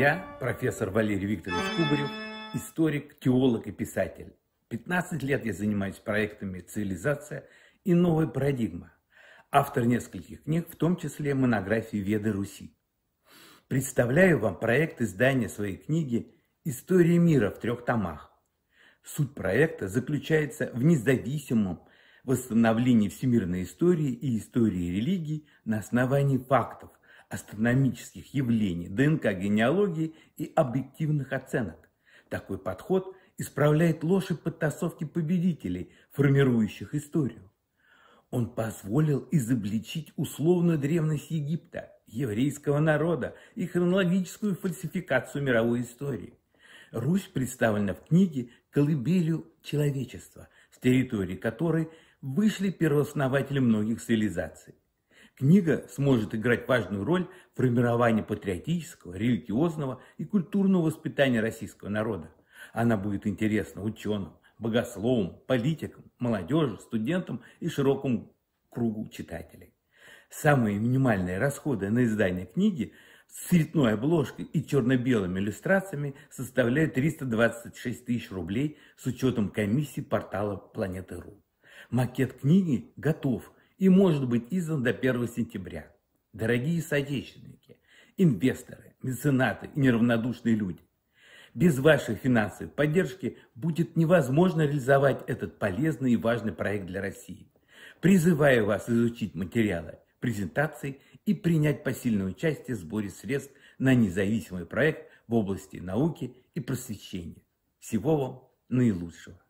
Я, профессор Валерий Викторович Кубарев, историк, теолог и писатель. 15 лет я занимаюсь проектами «Цивилизация» и «Новая парадигма». Автор нескольких книг, в том числе монографии «Веды Руси». Представляю вам проект издания своей книги «История мира» в трех томах. Суть проекта заключается в независимом восстановлении всемирной истории и истории религий на основании фактов, астрономических явлений, ДНК-генеалогии и объективных оценок. Такой подход исправляет ложь и подтасовки победителей, формирующих историю. Он позволил изобличить условную древность Египта, еврейского народа и хронологическую фальсификацию мировой истории. Русь представлена в книге «Колыбелью человечества», с территории которой вышли первооснователи многих цивилизаций. Книга сможет играть важную роль в формировании патриотического, религиозного и культурного воспитания российского народа. Она будет интересна ученым, богословам, политикам, молодежи, студентам и широкому кругу читателей. Самые минимальные расходы на издание книги с цветной обложкой и черно-белыми иллюстрациями составляют 326 тысяч рублей с учетом комиссии портала Планеты.ру. Макет книги готов – и может быть издан до 1 сентября. Дорогие соотечественники, инвесторы, меценаты и неравнодушные люди, без вашей финансовой поддержки будет невозможно реализовать этот полезный и важный проект для России. Призываю вас изучить материалы презентации и принять посильное участие в сборе средств на независимый проект в области науки и просвещения. Всего вам наилучшего!